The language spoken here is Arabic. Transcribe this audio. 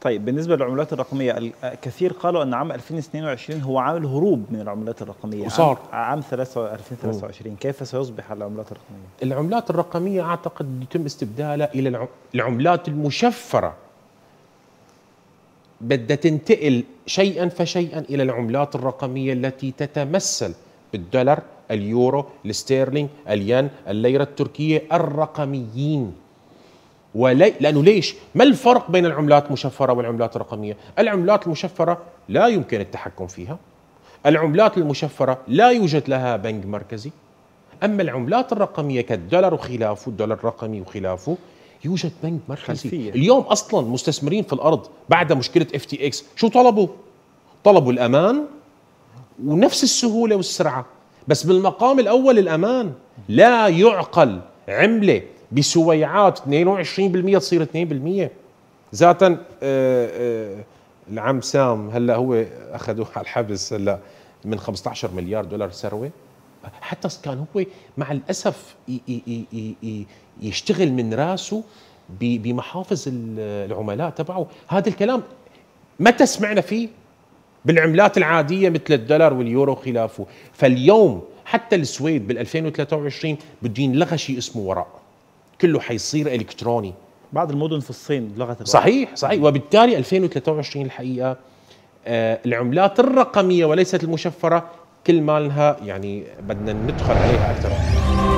طيب بالنسبه للعملات الرقميه آه، كثير قالوا ان عام 2022 هو عام الهروب من العملات الرقميه وصار آه، عام, عام 2023 كيف سيصبح العملات الرقميه؟ العملات الرقميه اعتقد يتم استبدالها الى العملات المشفره بدها تنتقل شيئا فشيئا الى العملات الرقميه التي تتمثل بالدولار، اليورو، الستيرلينج، الين، الليره التركيه الرقميين ولي لانه ليش؟ ما الفرق بين العملات المشفره والعملات الرقميه؟ العملات المشفره لا يمكن التحكم فيها. العملات المشفره لا يوجد لها بنك مركزي. اما العملات الرقميه كالدولار وخلافه، الدولار الرقمي وخلافه يوجد بنك مركزي. خلفية. اليوم اصلا مستثمرين في الارض بعد مشكله اف تي اكس شو طلبوا؟ طلبوا الامان ونفس السهوله والسرعه، بس بالمقام الاول الامان لا يعقل عمله بسويعات 22% تصير 2% ذاتا آه، آه، العم سام هلا هو اخذوه على الحبس هلا من 15 مليار دولار ثروه حتى كان هو مع الاسف يشتغل من راسه بمحافظ العملاء تبعه هذا الكلام متى سمعنا فيه بالعملات العاديه مثل الدولار واليورو خلافه فاليوم حتى السويد بال 2023 بده ينلغى شيء اسمه وراء كله حيصير الكتروني بعض المدن في الصين لغه الرقم. صحيح صحيح وبالتالي 2023 الحقيقه آه العملات الرقميه وليست المشفره كل مالها يعني بدنا ندخل عليها اكثر